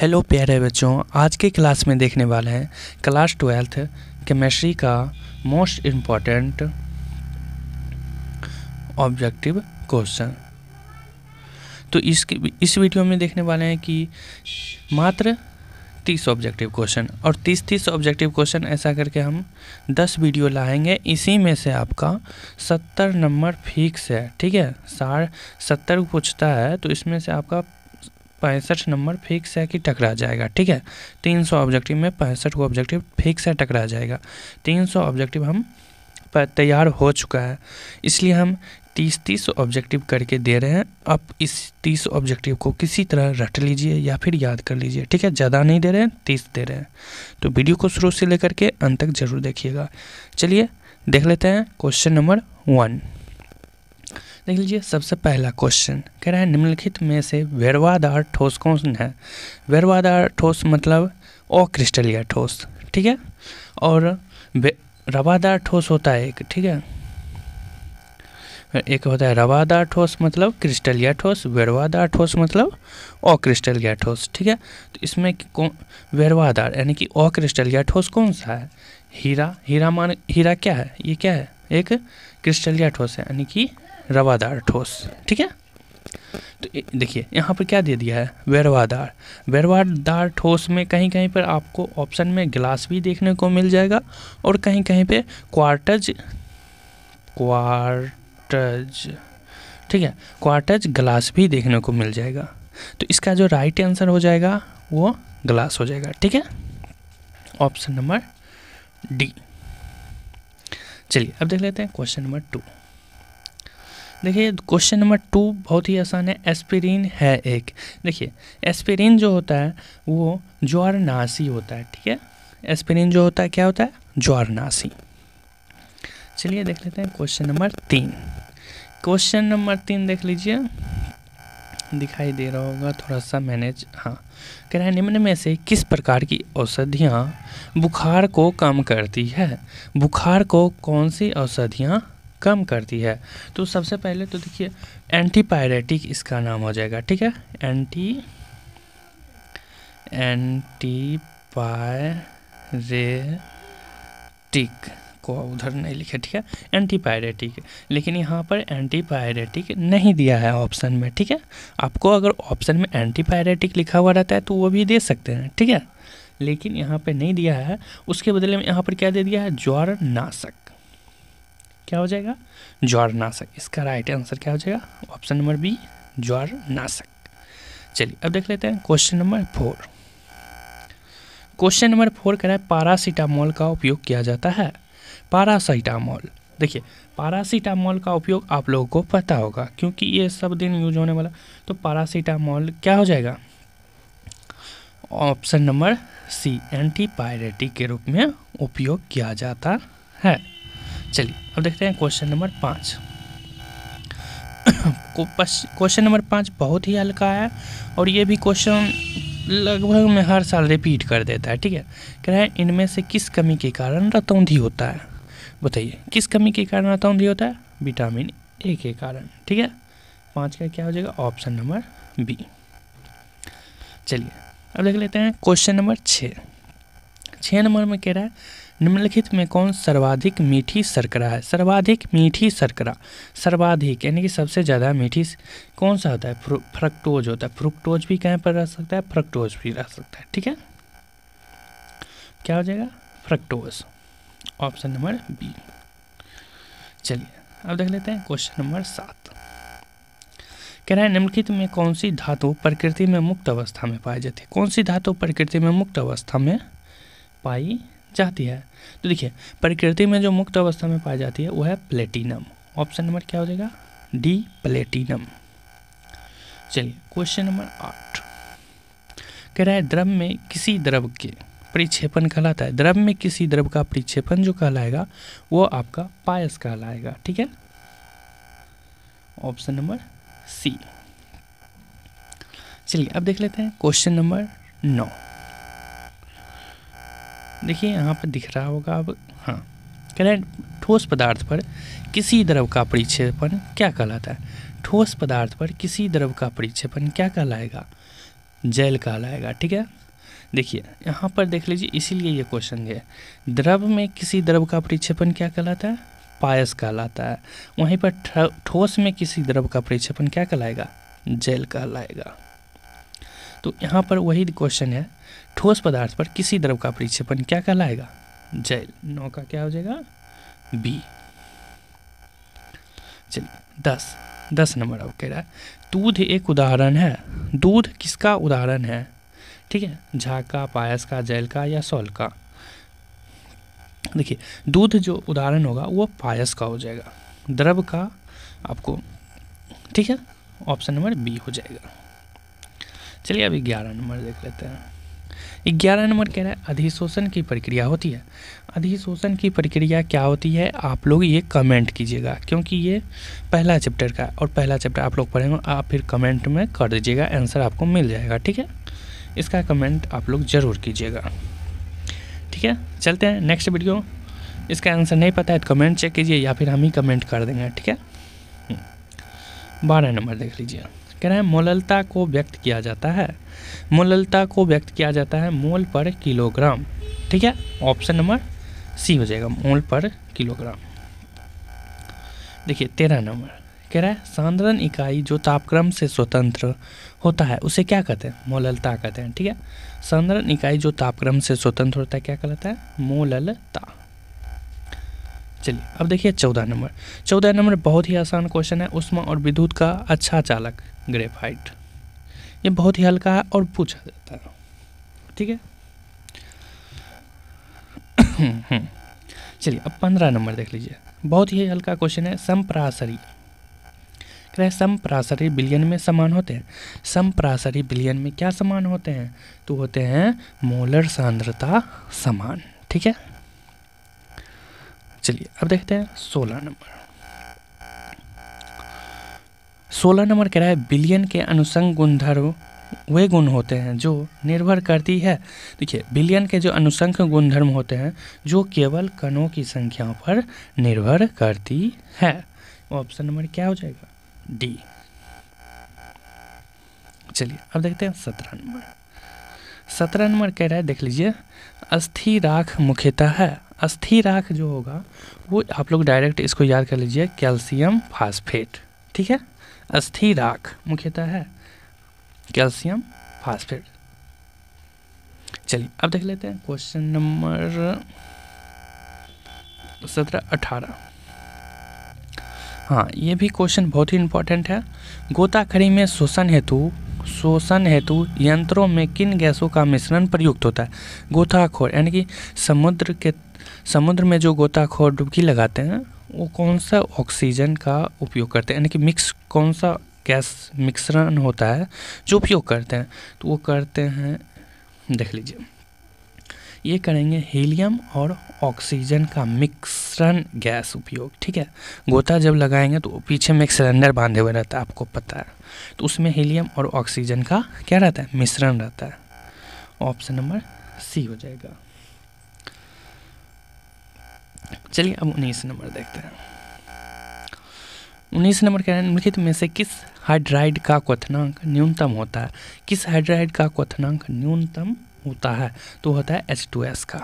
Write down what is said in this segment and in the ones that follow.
hello प्यारे बच्चों आज के क्लास में देखने वाले हैं क्लास ट्वेल्थ केमेस्ट्री का मोस्ट इम्पॉर्टेंट ऑब्जेक्टिव क्वेश्चन तो इसके इस वीडियो में देखने वाले हैं कि मात्र तीस ऑब्जेक्टिव क्वेश्चन और तीस तीस ऑब्जेक्टिव क्वेश्चन ऐसा करके हम दस वीडियो लाएंगे इसी में से आपका सत्तर नंबर फिक्स है ठीक है सार सत्तर पूछता है तो इसमें से आपका पैंसठ नंबर फिक्स है कि टकरा जाएगा ठीक है तीन सौ ऑब्जेक्टिव में पैंसठ को ऑब्जेक्टिव फिक्स है टकरा जाएगा तीन सौ ऑब्जेक्टिव हम तैयार हो चुका है इसलिए हम तीस तीस ऑब्जेक्टिव करके दे रहे हैं आप इस तीस ऑब्जेक्टिव को किसी तरह रट लीजिए या फिर याद कर लीजिए ठीक है ज़्यादा नहीं दे रहे हैं तीस दे रहे हैं तो वीडियो को शुरू से लेकर के अंत तक जरूर देखिएगा चलिए देख लेते हैं क्वेश्चन नंबर वन देख लीजिए सबसे पहला क्वेश्चन कह रहा है निम्नलिखित में से वेरवादार ठोस कौन है वेरवादार ठोस मतलब अक्रिस्टलीय ठोस ठीक है और रवादार ठोस होता है एक ठीक है एक होता है रवादार ठोस मतलब क्रिस्टल या ठोस वेरवादार ठोस मतलब अक्रिस्टल या ठोस ठीक है तो इसमें कौन वेरवादार यानी कि अक्रिस्टल या ठोस कौन सा है हीरा हीरा मान हीरा क्या है ये क्या है एक क्रिस्टल या ठोस है यानी कि रवादार ठोस ठीक है तो देखिए यहाँ पर क्या दे दिया है वेरवादार वेरवादार ठोस में कहीं कहीं पर आपको ऑप्शन में गिलास भी देखने को मिल जाएगा और कहीं कहीं पे क्वार्टज क्वार्टज ठीक है क्वार्टज ग्लास भी देखने को मिल जाएगा तो इसका जो राइट आंसर हो जाएगा वो ग्लास हो जाएगा ठीक है ऑप्शन नंबर डी चलिए अब देख लेते हैं क्वेश्चन नंबर टू देखिए क्वेश्चन नंबर टू बहुत ही आसान है एस्पिरिन है एक देखिए एस्पिरिन जो होता है वो ज्वारनासी होता है ठीक है एस्पिरिन जो होता है क्या होता है ज्वारनासी चलिए देख लेते हैं क्वेश्चन नंबर तीन क्वेश्चन नंबर तीन देख लीजिए दिखाई दे रहा होगा थोड़ा सा मैनेज हाँ कह रहा है निम्न में से किस प्रकार की औषधियाँ बुखार को कम करती है बुखार को कौन सी औषधियाँ कम करती है तो सबसे पहले तो देखिए एंटीपायरेटिक इसका नाम हो जाएगा ठीक है एंटी एंटीपायरेटिक को उधर नहीं लिखे ठीक है एंटीपायरेटिक लेकिन यहाँ पर एंटीपायरेटिक नहीं दिया है ऑप्शन में ठीक है आपको अगर ऑप्शन में एंटीपायरेटिक लिखा हुआ रहता है तो वो भी दे सकते हैं ठीक है लेकिन यहाँ पे नहीं दिया है उसके बदले में यहाँ पर क्या दे दिया है ज्वर नाशक क्या हो जाएगा ज्वार नाशक इसका राइट आंसर क्या हो जाएगा ऑप्शन नंबर बी ज्वार नाशक चलिए अब देख लेते हैं question number four question number four कह रहा है पारासीटामोल का उपयोग किया जाता है पारासीटामोल देखिए पारासीटामोल का उपयोग आप लोगों को पता होगा क्योंकि ये सब दिन यूज होने वाला तो पारासीटामोल क्या हो जाएगा ऑप्शन नंबर सी एंटीपायरेटिक के रूप में उपयोग किया जाता है चलिए अब देखते हैं क्वेश्चन नंबर पाँच क्वेश्चन नंबर पाँच बहुत ही हल्का है और ये भी क्वेश्चन लगभग मैं हर साल रिपीट कर देता है ठीक है कह रहे हैं इनमें से किस कमी के कारण रतौंधी होता है बताइए किस कमी के कारण रतौंधी होता है विटामिन ए के कारण ठीक है पाँच का क्या हो जाएगा ऑप्शन नंबर बी चलिए अब देख लेते हैं क्वेश्चन नंबर छः छः नंबर में कह रहा है निम्नलिखित में कौन सर्वाधिक मीठी शर्करा है सर्वाधिक मीठी शर्करा सर्वाधिक यानी कि सबसे ज़्यादा मीठी कौन सा होता है फ्रक्टोज होता है फ्रुक्टोज भी कहीं पर रह सकता है फ्रक्टोज भी रह सकता है ठीक है क्या हो जाएगा फ्रक्टोज ऑप्शन नंबर बी चलिए अब देख लेते हैं क्वेश्चन नंबर सात कह रहा है निम्नलिखित में कौन सी धातु प्रकृति में मुक्त अवस्था में पाई जाती है कौन सी धातु प्रकृति में मुक्त अवस्था में पाई चाहती है तो देखिए प्रकृति में जो मुक्त अवस्था में पाई जाती है वो है प्लेटिनम ऑप्शन नंबर क्या हो जाएगा डी प्लेटिनम चलिए क्वेश्चन नंबर आठ कह रहा है द्रव में किसी द्रव के परिक्षेपण कहलाता है द्रव में किसी द्रव का परिक्षेपण जो कहलाएगा वो आपका पायस कहलाएगा ठीक है ऑप्शन नंबर सी चलिए अब देख लेते हैं क्वेश्चन नंबर नौ देखिए यहाँ पर दिख रहा होगा अब हाँ कह हैं ठोस पदार्थ पर किसी द्रव का परिक्षेपण क्या कहलाता है ठोस पदार्थ पर किसी द्रव का परिक्षेपण क्या कहलाएगा जेल कहलाएगा ठीक है देखिए यहाँ पर देख लीजिए इसीलिए ये क्वेश्चन है द्रव में किसी द्रव का परिक्षेपण क्या कहलाता है पायस कहलाता है वहीं पर ठोस में किसी द्रव का परिक्षेपण क्या कहलाएगा जेल कहलाएगा तो यहाँ पर वही क्वेश्चन है ठोस पदार्थ पर किसी द्रव का परिक्षेपण क्या कहलाएगा जेल नौ का क्या हो जाएगा बी चलिए दस दस नंबर अब कह रहा है दूध एक उदाहरण है दूध किसका उदाहरण है ठीक है झाग का पायस का जैल का या सोल का देखिए दूध जो उदाहरण होगा वो पायस का हो जाएगा द्रव का आपको ठीक है ऑप्शन नंबर बी हो जाएगा चलिए अभी ग्यारह नंबर देख लेते हैं ग्यारह नंबर कह रहा है अधिशोषण की प्रक्रिया होती है अधिशोषण की प्रक्रिया क्या होती है आप लोग ये कमेंट कीजिएगा क्योंकि ये पहला चैप्टर का और पहला चैप्टर आप लोग पढ़ेंगे आप फिर कमेंट में कर दीजिएगा आंसर आपको मिल जाएगा ठीक है इसका कमेंट आप लोग ज़रूर कीजिएगा ठीक है चलते हैं नेक्स्ट वीडियो इसका आंसर नहीं पता है तो कमेंट चेक कीजिए या फिर हम ही कमेंट कर देंगे ठीक है बारह नंबर देख लीजिए कह रहे हैं मोललता को व्यक्त किया जाता है मोललता को व्यक्त किया जाता है मोल पर किलोग्राम ठीक है ऑप्शन नंबर सी हो जाएगा मोल पर किलोग्राम देखिए तेरह नंबर कह रहा है सांद्रण इकाई जो तापक्रम से स्वतंत्र होता है उसे क्या कहते हैं मोललता कहते हैं ठीक है सांद्रण इकाई जो तापक्रम से स्वतंत्र होता है क्या कहलाता है मोललता चलिए अब देखिए चौदह नंबर चौदह नंबर बहुत ही आसान क्वेश्चन है उष्मा और विद्युत का अच्छा चालक ग्रेफाइट ये बहुत ही हल्का है और पूछा जाता है ठीक है चलिए अब पंद्रह नंबर देख लीजिए बहुत ही हल्का क्वेश्चन है संप्रासरी कह रहे संप्रासरी बिलियन में समान होते हैं संप्रासरी बिलियन में क्या समान होते हैं तो होते हैं मोलर सांद्रता समान ठीक है चलिए अब देखते हैं सोलह नंबर सोलह नंबर कह रहा है बिलियन के अनुसंग गुणधर्म वे गुण होते हैं जो निर्भर करती है देखिए बिलियन के जो अनुसंख्य गुणधर्म होते हैं जो केवल कणों की संख्याओं पर निर्भर करती है ऑप्शन नंबर क्या हो जाएगा डी चलिए अब देखते हैं सत्रह नंबर सत्रह नंबर कह रहा है देख लीजिए अस्थि राख मुख्यतः है अस्थि राख जो होगा वो आप लोग डायरेक्ट इसको याद कर लीजिए कैल्शियम फास्फेट ठीक है अस्थि राख मुख्यतः है कैल्शियम फास्फेट चलिए अब देख लेते हैं क्वेश्चन नंबर सत्रह अठारह हाँ ये भी क्वेश्चन बहुत ही इम्पोर्टेंट है गोताखड़ी में शोषण हेतु शोषण हेतु यंत्रों में किन गैसों का मिश्रण प्रयुक्त होता है गोताखोर यानी कि समुद्र के समुद्र में जो गोताखोर डुबकी लगाते हैं वो कौन सा ऑक्सीजन का उपयोग करते हैं यानी कि मिक्स कौन सा गैस मिश्रण होता है जो उपयोग करते हैं तो वो करते हैं देख लीजिए ये करेंगे हीलियम और ऑक्सीजन का मिक्सरण गैस उपयोग ठीक है गोता जब लगाएंगे तो पीछे में एक सिलेंडर बांधे हुए रहता है आपको पता है तो उसमें हीलियम और ऑक्सीजन का क्या रहता है मिश्रण रहता है ऑप्शन नंबर सी हो जाएगा चलिए अब उन्नीस नंबर देखते हैं उन्नीस नंबर कह रहे हैं निम्नलिखित में से किस हाइड्राइड का क्वथनांक न्यूनतम होता है किस हाइड्राइड का क्वथनांक न्यूनतम होता है तो होता है H2S टू एस का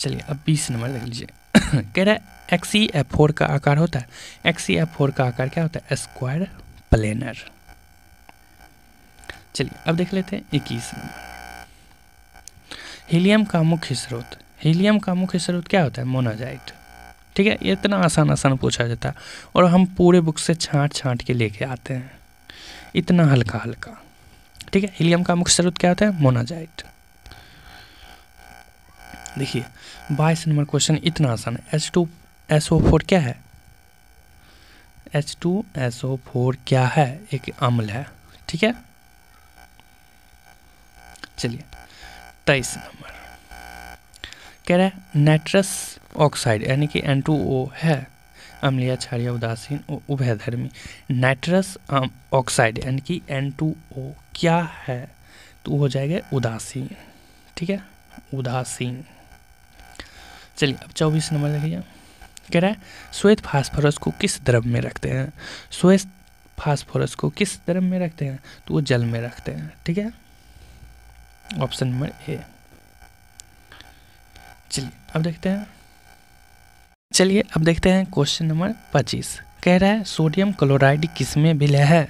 चलिए अब बीस नंबर देख लीजिए कह रहा है एक्सी एफ फोर का आकार होता है एक्सी एफ फोर का आकार क्या होता है स्क्वायर प्लेनर चलिए अब देख लेते हैं इक्कीस नंबर हीलियम का मुख्य स्रोत हीलियम का मुख्य स्रोत क्या होता है मोनाजाइट ठीक है इतना आसान आसान पूछा जाता है और हम पूरे बुक से छाँट छाँट के लेके आते हैं इतना हल्का हल्का ठीक है हीलियम का मुख्य स्रोत क्या होता है मोनाजाइट देखिए बाईस नंबर क्वेश्चन इतना आसान है H two S O four क्या है H two S O four क्या है एक अम्ल है ठीक है चलिए तेईस नंबर कह रहा है नाइट्रस ऑक्साइड यानी कि एन टू ओ है अम्लिया क्षारीय उदासीन उभयधर्मी नाइट्रस ऑक्साइड um, यानी कि एन टू ओ क्या है तो हो जाएगा उदासीन ठीक है उदासीन चलिए अब चौबीस नंबर देखिए कह रहा है श्वेत फास्फोरस को किस द्रव में रखते हैं श्वेत फास्फोरस को किस द्रव में रखते हैं तो वो जल में रखते हैं ठीक है ऑप्शन नंबर ए चलिए अब देखते हैं चलिए अब देखते हैं क्वेश्चन नंबर पच्चीस कह रहा है सोडियम क्लोराइड किसमें विलय है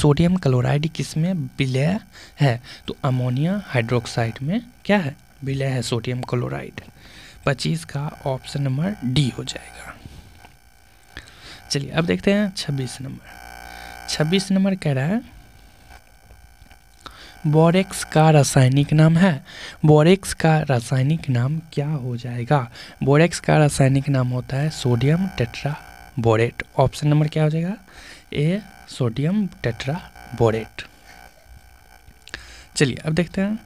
सोडियम क्लोराइड किसमें विलय है तो अमोनिया हाइड्रोक्साइड में क्या है विलय है सोडियम क्लोराइड पच्चीस का ऑप्शन नंबर डी हो जाएगा चलिए अब देखते हैं छब्बीस नंबर छब्बीस नंबर कह रहा है बोरेक्स का रासायनिक नाम है बोरेक्स का रासायनिक नाम क्या हो जाएगा बोरेक्स का रासायनिक नाम होता है sodium tetraborate option number क्या हो जाएगा ए सोडियम टेट्रा बोरेट चलिए अब देखते हैं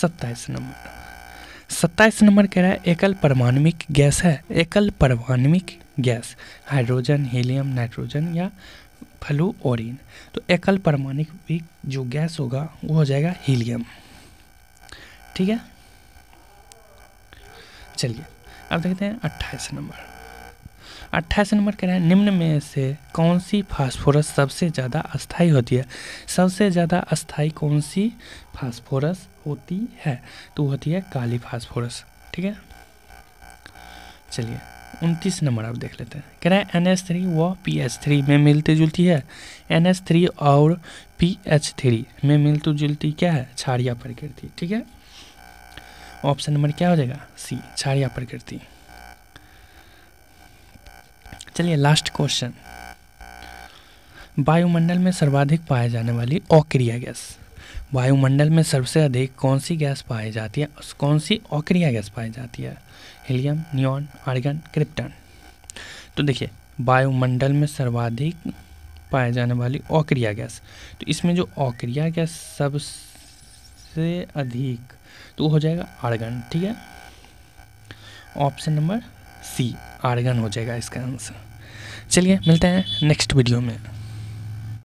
सत्ताईस नंबर सत्ताईस नंबर कह रहा है एकल परमाणविक गैस है एकल परमाणविक गैस हाइड्रोजन हीलियम नाइट्रोजन या फ्लू ओरिन तो एकल परमाणिक भी जो गैस होगा वो हो जाएगा हीलियम ठीक है चलिए अब देखते हैं अट्ठाईस नंबर अट्ठाईस नंबर कह रहे हैं निम्न में से कौन सी फास्फोरस सबसे ज़्यादा अस्थाई होती है सबसे ज़्यादा अस्थाई कौन सी फास्फोरस होती है तो होती है काली फास्फोरस ठीक है चलिए उनतीस नंबर आप देख लेते हैं कह रहे हैं एन थ्री व पी एच थ्री में मिलती जुलती है एन एस थ्री और पी एच थ्री में मिलती जुलती क्या है छारिया प्रकृति ठीक है ऑप्शन नंबर क्या हो जाएगा सी छारिया प्रकृति चलिए लास्ट क्वेश्चन वायुमंडल में सर्वाधिक पाए जाने वाली ऑक्रिया गैस वायुमंडल में सबसे अधिक कौन सी गैस पाई जाती है कौन सी ऑक्रिया गैस पाई जाती है हीलियम न्योन आर्गन क्रिप्टन तो देखिए वायुमंडल में सर्वाधिक पाए जाने वाली ऑक्रिया गैस तो इसमें जो ऑक्रिया गैस सबसे अधिक तो हो जाएगा आर्गन ठीक है ऑप्शन नंबर सी आर्गन हो जाएगा इसका आंसर चलिए मिलते हैं नेक्स्ट वीडियो में